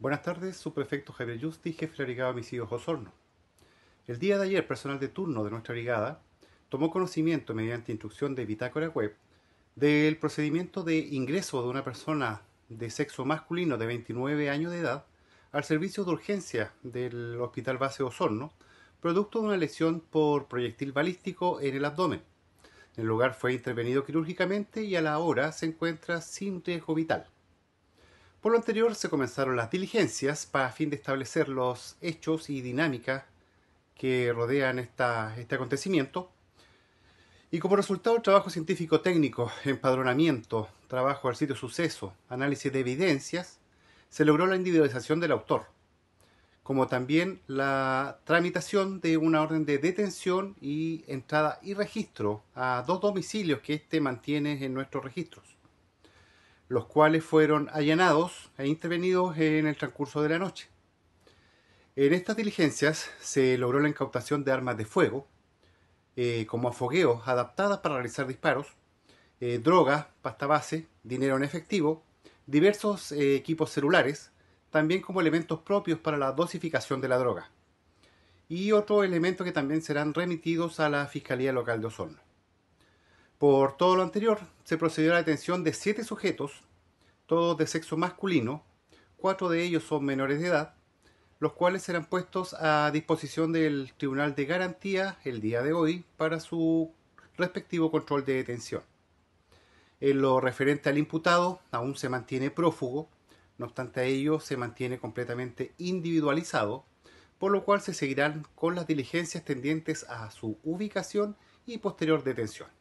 Buenas tardes, prefecto Javier Justi, jefe de la Brigada de Homicidios Osorno. El día de ayer, personal de turno de nuestra brigada tomó conocimiento, mediante instrucción de Bitácora Web, del procedimiento de ingreso de una persona de sexo masculino de 29 años de edad al servicio de urgencia del Hospital Base Osorno, producto de una lesión por proyectil balístico en el abdomen. El lugar fue intervenido quirúrgicamente y a la hora se encuentra sin riesgo vital. Por lo anterior, se comenzaron las diligencias para fin de establecer los hechos y dinámicas que rodean este acontecimiento. Y como resultado, trabajo científico técnico, empadronamiento, trabajo al sitio suceso, análisis de evidencias, se logró la individualización del autor, como también la tramitación de una orden de detención y entrada y registro a dos domicilios que éste mantiene en nuestros registros los cuales fueron allanados e intervenidos en el transcurso de la noche. En estas diligencias se logró la incautación de armas de fuego, eh, como afogueos adaptadas para realizar disparos, eh, drogas, pasta base, dinero en efectivo, diversos eh, equipos celulares, también como elementos propios para la dosificación de la droga. Y otro elemento que también serán remitidos a la Fiscalía Local de Osorno. Por todo lo anterior, se procedió a la detención de siete sujetos, todos de sexo masculino, cuatro de ellos son menores de edad, los cuales serán puestos a disposición del Tribunal de Garantía el día de hoy para su respectivo control de detención. En lo referente al imputado, aún se mantiene prófugo, no obstante a ello, se mantiene completamente individualizado, por lo cual se seguirán con las diligencias tendientes a su ubicación y posterior detención.